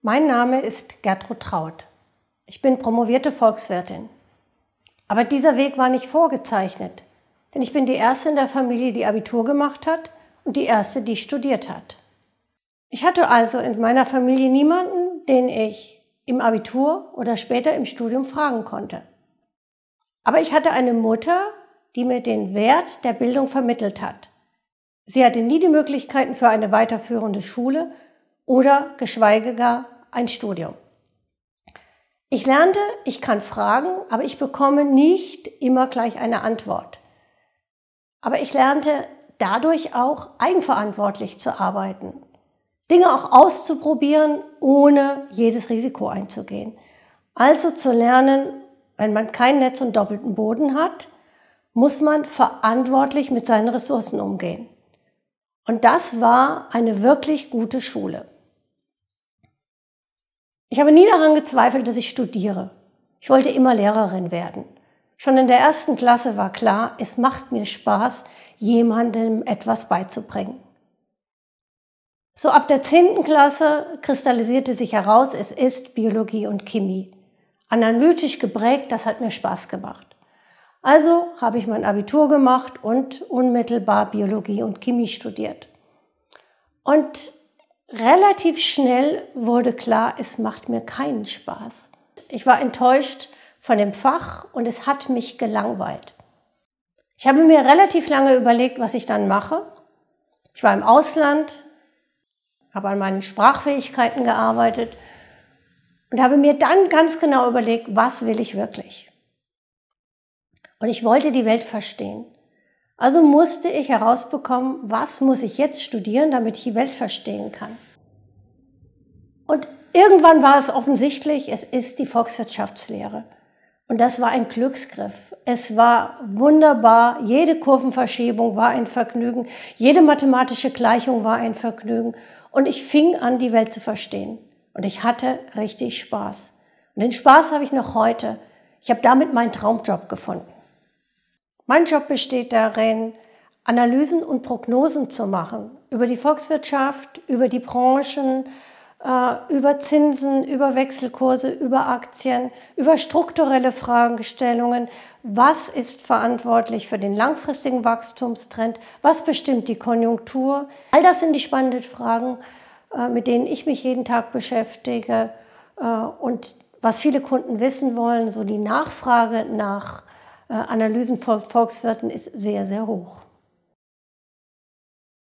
Mein Name ist Gertrud Traut. Ich bin promovierte Volkswirtin. Aber dieser Weg war nicht vorgezeichnet, denn ich bin die erste in der Familie, die Abitur gemacht hat und die erste, die studiert hat. Ich hatte also in meiner Familie niemanden, den ich im Abitur oder später im Studium fragen konnte. Aber ich hatte eine Mutter, die mir den Wert der Bildung vermittelt hat. Sie hatte nie die Möglichkeiten für eine weiterführende Schule oder geschweige gar ein Studium. Ich lernte, ich kann fragen, aber ich bekomme nicht immer gleich eine Antwort. Aber ich lernte dadurch auch eigenverantwortlich zu arbeiten, Dinge auch auszuprobieren, ohne jedes Risiko einzugehen. Also zu lernen, wenn man kein Netz und doppelten Boden hat, muss man verantwortlich mit seinen Ressourcen umgehen. Und das war eine wirklich gute Schule. Ich habe nie daran gezweifelt, dass ich studiere. Ich wollte immer Lehrerin werden. Schon in der ersten Klasse war klar, es macht mir Spaß, jemandem etwas beizubringen. So ab der zehnten Klasse kristallisierte sich heraus, es ist Biologie und Chemie. Analytisch geprägt, das hat mir Spaß gemacht. Also habe ich mein Abitur gemacht und unmittelbar Biologie und Chemie studiert. Und relativ schnell wurde klar, es macht mir keinen Spaß. Ich war enttäuscht von dem Fach und es hat mich gelangweilt. Ich habe mir relativ lange überlegt, was ich dann mache. Ich war im Ausland, habe an meinen Sprachfähigkeiten gearbeitet und habe mir dann ganz genau überlegt, was will ich wirklich. Und ich wollte die Welt verstehen. Also musste ich herausbekommen, was muss ich jetzt studieren, damit ich die Welt verstehen kann. Und irgendwann war es offensichtlich, es ist die Volkswirtschaftslehre. Und das war ein Glücksgriff. Es war wunderbar. Jede Kurvenverschiebung war ein Vergnügen. Jede mathematische Gleichung war ein Vergnügen. Und ich fing an, die Welt zu verstehen. Und ich hatte richtig Spaß. Und den Spaß habe ich noch heute. Ich habe damit meinen Traumjob gefunden. Mein Job besteht darin, Analysen und Prognosen zu machen über die Volkswirtschaft, über die Branchen, äh, über Zinsen, über Wechselkurse, über Aktien, über strukturelle Fragestellungen. Was ist verantwortlich für den langfristigen Wachstumstrend? Was bestimmt die Konjunktur? All das sind die spannenden Fragen, äh, mit denen ich mich jeden Tag beschäftige äh, und was viele Kunden wissen wollen, so die Nachfrage nach äh, Analysen von Volkswirten ist sehr, sehr hoch.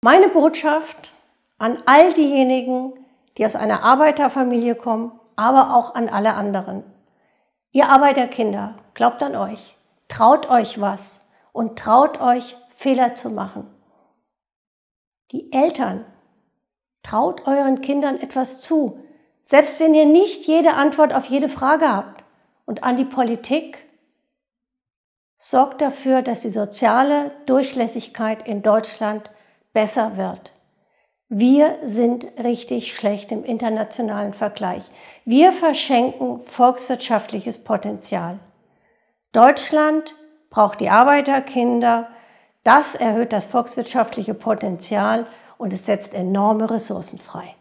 Meine Botschaft an all diejenigen, die aus einer Arbeiterfamilie kommen, aber auch an alle anderen. Ihr Arbeiterkinder, glaubt an euch, traut euch was und traut euch, Fehler zu machen. Die Eltern, traut euren Kindern etwas zu, selbst wenn ihr nicht jede Antwort auf jede Frage habt. Und an die Politik, sorgt dafür, dass die soziale Durchlässigkeit in Deutschland besser wird. Wir sind richtig schlecht im internationalen Vergleich. Wir verschenken volkswirtschaftliches Potenzial. Deutschland braucht die Arbeiterkinder. Das erhöht das volkswirtschaftliche Potenzial und es setzt enorme Ressourcen frei.